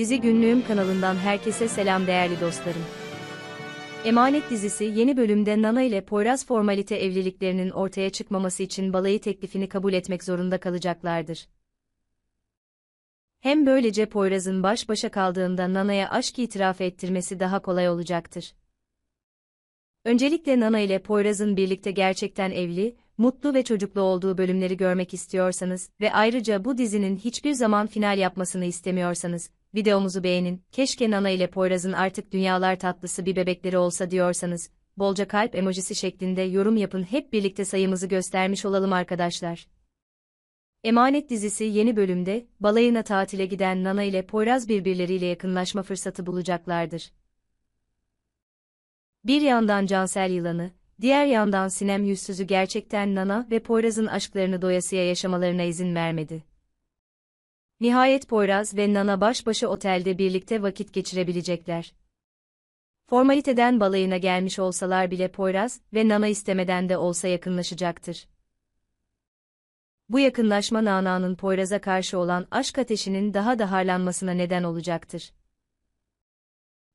Dizi Günlüğüm kanalından herkese selam değerli dostlarım. Emanet dizisi yeni bölümde Nana ile Poyraz formalite evliliklerinin ortaya çıkmaması için balayı teklifini kabul etmek zorunda kalacaklardır. Hem böylece Poyraz'ın baş başa kaldığında Nana'ya aşk itiraf ettirmesi daha kolay olacaktır. Öncelikle Nana ile Poyraz'ın birlikte gerçekten evli, mutlu ve çocuklu olduğu bölümleri görmek istiyorsanız ve ayrıca bu dizinin hiçbir zaman final yapmasını istemiyorsanız, videomuzu beğenin, keşke Nana ile Poyraz'ın artık dünyalar tatlısı bir bebekleri olsa diyorsanız, bolca kalp emojisi şeklinde yorum yapın hep birlikte sayımızı göstermiş olalım arkadaşlar. Emanet dizisi yeni bölümde, balayına tatile giden Nana ile Poyraz birbirleriyle yakınlaşma fırsatı bulacaklardır. Bir yandan Cansel Yılanı, diğer yandan Sinem Yüzsüz'ü gerçekten Nana ve Poyraz'ın aşklarını doyasıya yaşamalarına izin vermedi. Nihayet Poyraz ve Nana baş başa otelde birlikte vakit geçirebilecekler. Formaliteden balayına gelmiş olsalar bile Poyraz ve Nana istemeden de olsa yakınlaşacaktır. Bu yakınlaşma Nana'nın Poyraz'a karşı olan aşk ateşinin daha da harlanmasına neden olacaktır.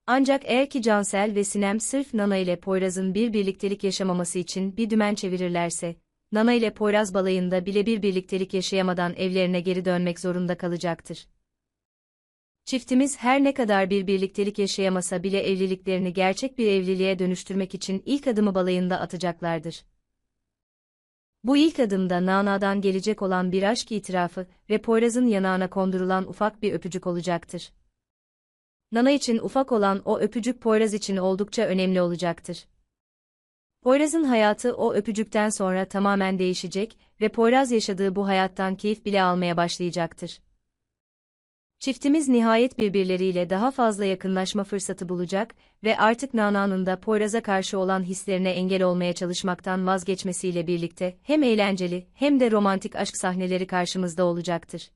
Ancak eğer ki Cansel ve Sinem sırf Nana ile Poyraz'ın bir birliktelik yaşamaması için bir dümen çevirirlerse, Nana ile Poyraz balayında bile bir birliktelik yaşayamadan evlerine geri dönmek zorunda kalacaktır. Çiftimiz her ne kadar bir birliktelik yaşayamasa bile evliliklerini gerçek bir evliliğe dönüştürmek için ilk adımı balayında atacaklardır. Bu ilk adımda Nana'dan gelecek olan bir aşk itirafı ve Poyraz'ın yanağına kondurulan ufak bir öpücük olacaktır. Nana için ufak olan o öpücük Poyraz için oldukça önemli olacaktır. Poyraz'ın hayatı o öpücükten sonra tamamen değişecek ve Poyraz yaşadığı bu hayattan keyif bile almaya başlayacaktır. Çiftimiz nihayet birbirleriyle daha fazla yakınlaşma fırsatı bulacak ve artık Nana'nın da Poyraz'a karşı olan hislerine engel olmaya çalışmaktan vazgeçmesiyle birlikte hem eğlenceli hem de romantik aşk sahneleri karşımızda olacaktır.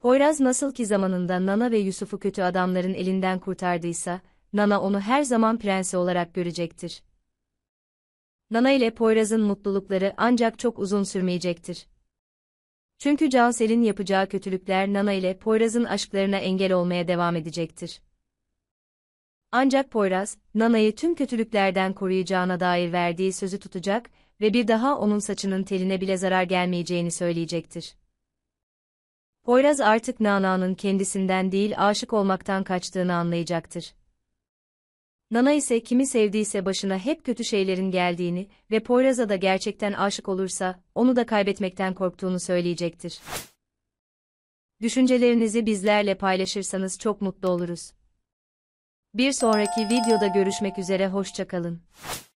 Poyraz nasıl ki zamanında Nana ve Yusuf'u kötü adamların elinden kurtardıysa, Nana onu her zaman prensi olarak görecektir. Nana ile Poyraz'ın mutlulukları ancak çok uzun sürmeyecektir. Çünkü Cansel'in yapacağı kötülükler Nana ile Poyraz'ın aşklarına engel olmaya devam edecektir. Ancak Poyraz, Nana'yı tüm kötülüklerden koruyacağına dair verdiği sözü tutacak ve bir daha onun saçının teline bile zarar gelmeyeceğini söyleyecektir. Poyraz artık Nana'nın kendisinden değil aşık olmaktan kaçtığını anlayacaktır. Nana ise kimi sevdiyse başına hep kötü şeylerin geldiğini ve Poyraz'a da gerçekten aşık olursa, onu da kaybetmekten korktuğunu söyleyecektir. Düşüncelerinizi bizlerle paylaşırsanız çok mutlu oluruz. Bir sonraki videoda görüşmek üzere hoşçakalın.